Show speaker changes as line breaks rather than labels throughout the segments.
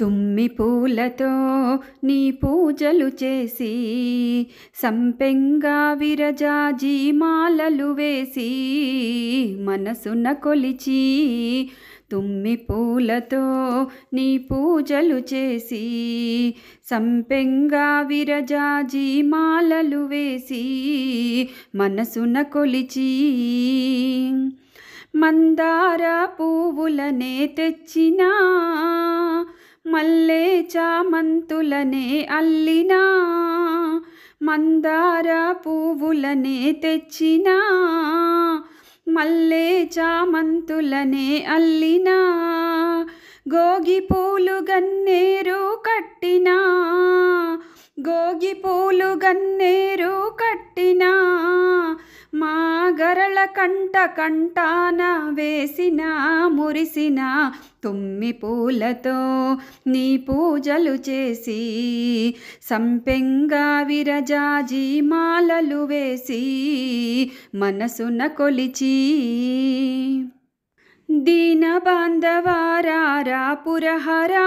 తుమ్మి పూలతో నీ పూజలు చేసి సంపెంగా విరజాజీ మాలలు వేసి మనసున కొలిచి తుమ్మి పూలతో నీ పూజలు చేసి సంపెంగా విరజాజీ మాలలు వేసి మనసున కొలిచి మందార పువ్వులనే తెచ్చినా మల్లె చామంతులనే అల్లినా మందార పువ్వులనే తెచ్చినా మల్లె చామంతులనే అల్లినా గోగి పూలు గన్నేరు కట్టినా గోగి పూలు గన్నే కలల కంట కంటాన వేసిన మురిసిన తుమ్మి పూలతో నీ పూజలు చేసి సంపెంగ విరజాజి మాలలు వేసి మనసున కొలిచి దీన బాంధవారా పురహరా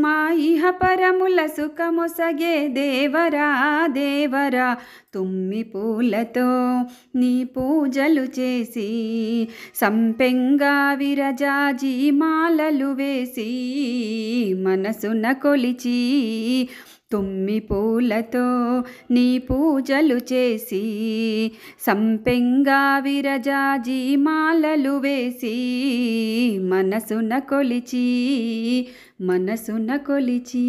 మా ఇహ పరముల సుఖముసగే దేవరా దేవరా తుమ్మి పూలతో నీ పూజలు చేసి సంపెంగా విరజాజీ మాలలు వేసి మనసున కొలిచి తుమ్మి పూలతో నీ పూజలు చేసి సంపెంగా విరజాజి మాలలు వేసి మనసున కొలిచి మనసున కొలిచి